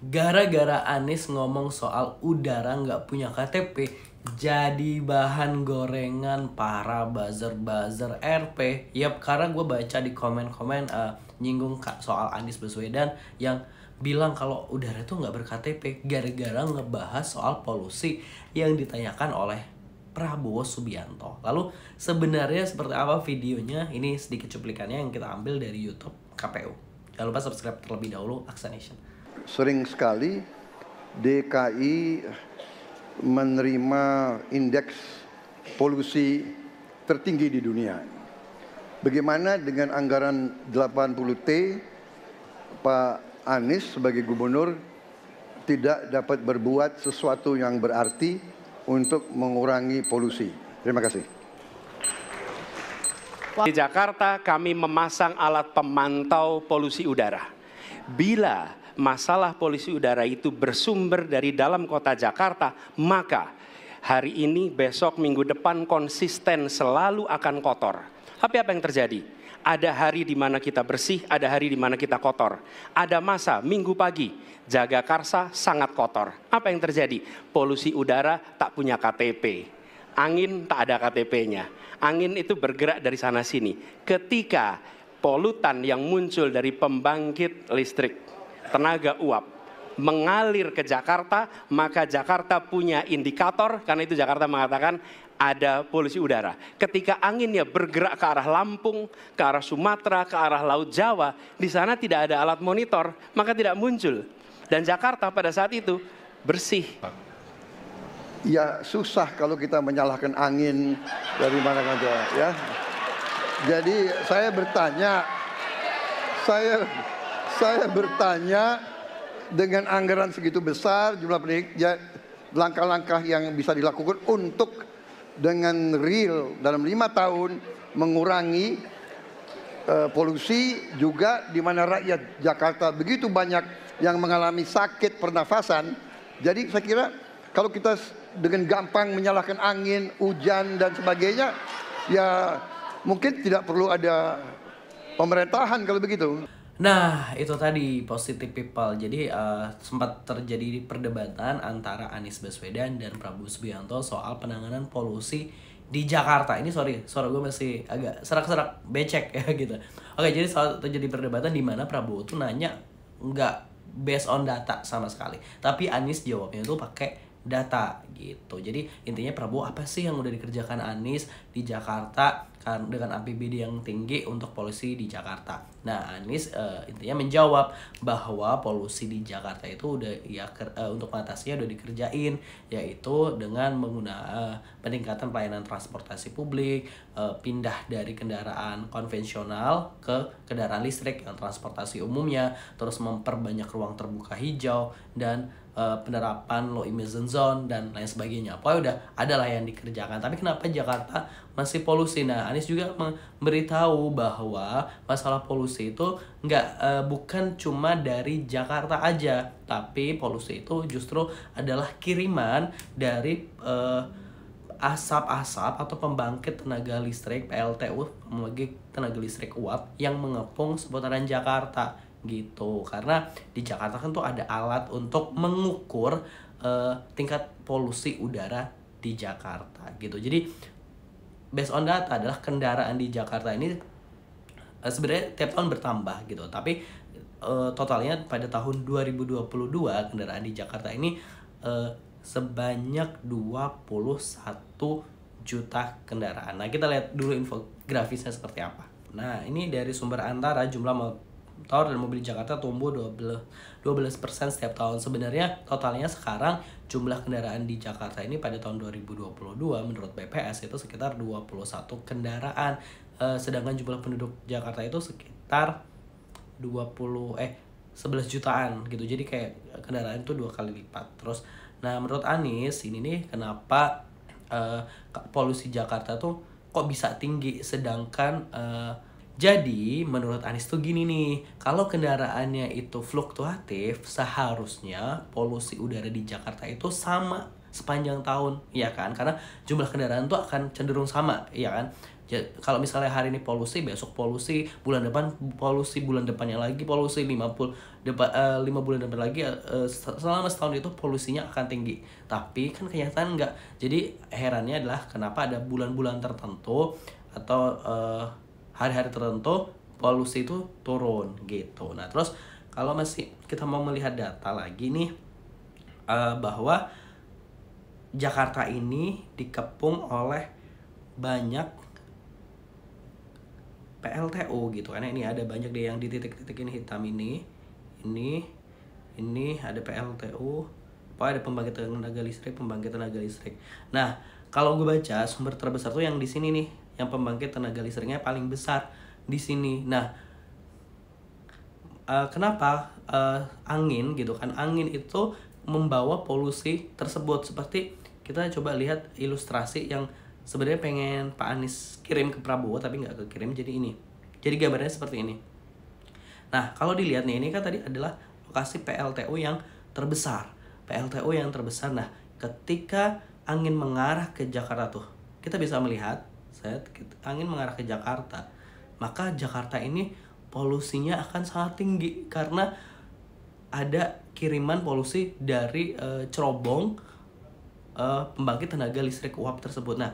gara-gara Anies ngomong soal udara nggak punya KTP jadi bahan gorengan para buzzer-buzzer RP. Yap, karena gue baca di komen-komen uh, nyinggung soal Anies Baswedan yang bilang kalau udara itu nggak berKTP gara-gara ngebahas soal polusi yang ditanyakan oleh Prabowo Subianto. Lalu sebenarnya seperti apa videonya? Ini sedikit cuplikannya yang kita ambil dari YouTube KPU. Jangan lupa subscribe terlebih dahulu Aksanation sering sekali DKI menerima indeks polusi tertinggi di dunia. Bagaimana dengan anggaran 80T Pak Anies sebagai gubernur tidak dapat berbuat sesuatu yang berarti untuk mengurangi polusi. Terima kasih. Di Jakarta kami memasang alat pemantau polusi udara. Bila masalah polusi udara itu bersumber dari dalam kota Jakarta, maka hari ini, besok, minggu depan konsisten selalu akan kotor. Tapi apa yang terjadi? Ada hari di mana kita bersih, ada hari di mana kita kotor. Ada masa minggu pagi, jaga karsa sangat kotor. Apa yang terjadi? Polusi udara tak punya KTP. Angin tak ada KTP-nya. Angin itu bergerak dari sana sini. Ketika polutan yang muncul dari pembangkit listrik tenaga uap mengalir ke Jakarta, maka Jakarta punya indikator, karena itu Jakarta mengatakan ada polusi udara. Ketika anginnya bergerak ke arah Lampung, ke arah Sumatera, ke arah Laut Jawa, di sana tidak ada alat monitor, maka tidak muncul. Dan Jakarta pada saat itu bersih. Ya susah kalau kita menyalahkan angin dari mana saja ya. Jadi saya bertanya, saya saya bertanya dengan anggaran segitu besar jumlah pendidik ya, langkah-langkah yang bisa dilakukan untuk dengan real dalam lima tahun mengurangi uh, polusi juga di mana rakyat Jakarta begitu banyak yang mengalami sakit pernafasan. Jadi saya kira kalau kita dengan gampang menyalahkan angin, hujan dan sebagainya, ya mungkin tidak perlu ada pemerintahan kalau begitu. Nah, itu tadi positive people. Jadi uh, sempat terjadi perdebatan antara Anies Baswedan dan Prabowo Subianto soal penanganan polusi di Jakarta. Ini sorry, suara gue masih agak serak-serak becek ya gitu. Oke, jadi soal terjadi perdebatan di mana Prabowo tuh nanya nggak based on data sama sekali. Tapi Anies jawabnya itu pakai data gitu. Jadi intinya Prabowo apa sih yang udah dikerjakan Anies di Jakarta kan, dengan APBD yang tinggi untuk polisi di Jakarta Nah, Anies uh, eh, intinya menjawab bahwa polusi di Jakarta itu udah ya uh, untuk mengatasinya udah dikerjain yaitu dengan menggunakan uh, eh, peningkatan pelayanan transportasi publik, uh, pindah dari kendaraan konvensional ke kendaraan listrik yang transportasi umumnya, terus memperbanyak ruang terbuka hijau dan uh, penerapan low emission zone dan lain sebagainya. Pokoknya udah ada lah yang dikerjakan. Tapi kenapa Jakarta masih polusi? Nah, Anies juga memberitahu bahwa masalah polusi polusi itu nggak uh, bukan cuma dari Jakarta aja, tapi polusi itu justru adalah kiriman dari eh, asap-asap atau pembangkit tenaga listrik PLTU, pembangkit tenaga listrik uap yang mengepung seputaran Jakarta gitu. Karena di Jakarta kan tuh ada alat untuk mengukur uh, tingkat polusi udara di Jakarta gitu. Jadi based on data adalah kendaraan di Jakarta ini Eh, sebenarnya tiap tahun bertambah gitu tapi uh, totalnya pada tahun 2022 kendaraan di Jakarta ini uh, sebanyak 21 juta kendaraan. Nah, kita lihat dulu infografisnya seperti apa. Nah, ini dari sumber antara jumlah motor dan mobil di Jakarta tumbuh 12 12% setiap tahun. Sebenarnya totalnya sekarang jumlah kendaraan di Jakarta ini pada tahun 2022 menurut BPS itu sekitar 21 kendaraan uh, sedangkan jumlah penduduk Jakarta itu sekitar 20 eh 11 jutaan gitu jadi kayak kendaraan itu dua kali lipat terus nah menurut Anies ini nih kenapa uh, polusi Jakarta tuh kok bisa tinggi sedangkan uh, jadi menurut Anies tuh gini nih, kalau kendaraannya itu fluktuatif, seharusnya polusi udara di Jakarta itu sama sepanjang tahun, ya kan? Karena jumlah kendaraan tuh akan cenderung sama, ya kan? ya kalau misalnya hari ini polusi besok polusi bulan depan polusi bulan depannya lagi polusi 50 depa, uh, eh, 5 bulan depan lagi uh, selama setahun itu polusinya akan tinggi tapi kan kenyataan enggak jadi herannya adalah kenapa ada bulan-bulan tertentu atau eh, hari-hari uh, tertentu polusi itu turun gitu nah terus kalau masih kita mau melihat data lagi nih uh, bahwa Jakarta ini dikepung oleh banyak PLTO gitu karena ini ada banyak deh yang di titik-titik ini hitam ini ini ini ada PLTU, apa ada pembangkit tenaga listrik pembangkit tenaga listrik nah kalau gue baca sumber terbesar tuh yang di sini nih yang pembangkit tenaga listriknya paling besar di sini nah uh, kenapa uh, angin gitu kan angin itu membawa polusi tersebut seperti kita coba lihat ilustrasi yang sebenarnya pengen Pak Anies kirim ke Prabowo tapi nggak kekirim jadi ini jadi gambarnya seperti ini nah kalau dilihat nih ini kan tadi adalah lokasi PLTU yang terbesar PLTU yang terbesar nah ketika angin mengarah ke Jakarta tuh kita bisa melihat saya angin mengarah ke Jakarta maka Jakarta ini polusinya akan sangat tinggi karena ada kiriman polusi dari e, cerobong e, pembangkit tenaga listrik uap tersebut. Nah,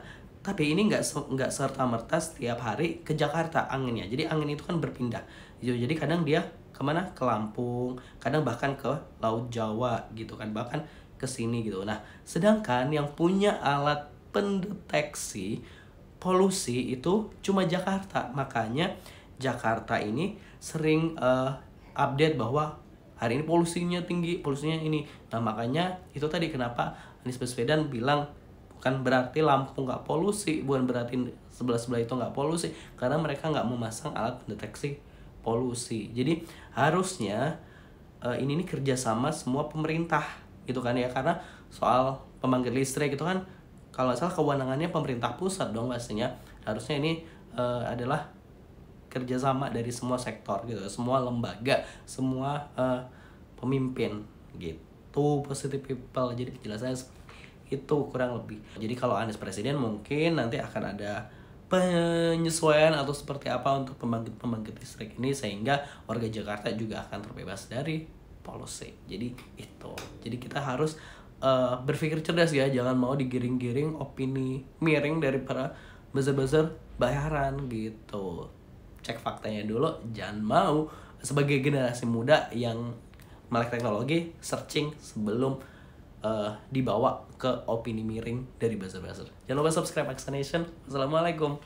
tapi ini nggak nggak serta merta setiap hari ke Jakarta anginnya jadi angin itu kan berpindah gitu. jadi kadang dia kemana ke Lampung kadang bahkan ke Laut Jawa gitu kan bahkan ke sini gitu nah sedangkan yang punya alat pendeteksi polusi itu cuma Jakarta makanya Jakarta ini sering uh, update bahwa hari ini polusinya tinggi polusinya ini nah makanya itu tadi kenapa Anies Baswedan bilang bukan berarti lampu nggak polusi bukan berarti sebelah sebelah itu nggak polusi karena mereka nggak memasang alat pendeteksi polusi jadi harusnya uh, ini ini kerjasama semua pemerintah gitu kan ya karena soal pembangkit listrik itu kan kalau salah kewenangannya pemerintah pusat dong pastinya harusnya ini uh, adalah kerjasama dari semua sektor gitu semua lembaga semua uh, pemimpin gitu positive people jadi penjelasannya itu kurang lebih. Jadi kalau Anies presiden mungkin nanti akan ada penyesuaian atau seperti apa untuk pembangkit-pembangkit listrik ini sehingga warga Jakarta juga akan terbebas dari polusi. Jadi itu. Jadi kita harus uh, berpikir cerdas ya, jangan mau digiring-giring opini miring dari para buzzer-buzzer bayaran gitu. Cek faktanya dulu, jangan mau sebagai generasi muda yang melek teknologi searching sebelum uh, dibawa ke opini miring dari buzzer-buzzer. Jangan lupa subscribe explanation assalamualaikum